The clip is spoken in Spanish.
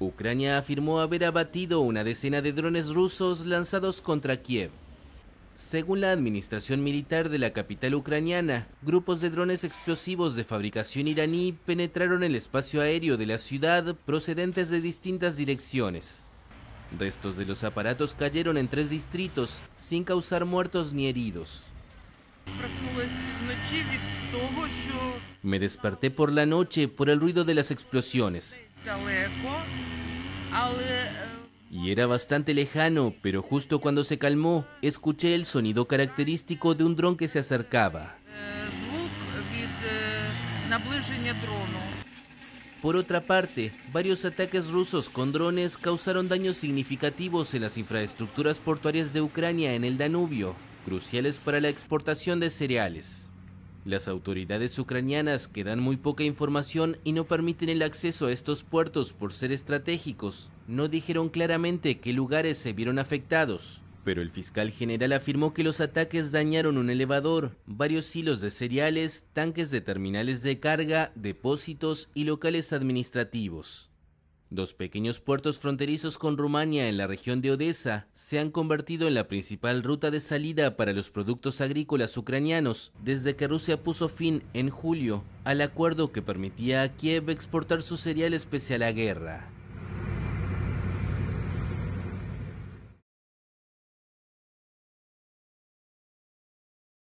Ucrania afirmó haber abatido una decena de drones rusos lanzados contra Kiev. Según la administración militar de la capital ucraniana, grupos de drones explosivos de fabricación iraní penetraron el espacio aéreo de la ciudad procedentes de distintas direcciones. Restos de los aparatos cayeron en tres distritos sin causar muertos ni heridos. Me desperté por la noche por el ruido de las explosiones. Eh, y era bastante lejano, pero justo cuando se calmó, escuché el sonido característico de un dron que se acercaba. Eh, Por otra parte, varios ataques rusos con drones causaron daños significativos en las infraestructuras portuarias de Ucrania en el Danubio, cruciales para la exportación de cereales. Las autoridades ucranianas que dan muy poca información y no permiten el acceso a estos puertos por ser estratégicos, no dijeron claramente qué lugares se vieron afectados. Pero el fiscal general afirmó que los ataques dañaron un elevador, varios hilos de cereales, tanques de terminales de carga, depósitos y locales administrativos. Dos pequeños puertos fronterizos con Rumania en la región de Odessa se han convertido en la principal ruta de salida para los productos agrícolas ucranianos desde que Rusia puso fin en julio al acuerdo que permitía a Kiev exportar su cereal especial a guerra.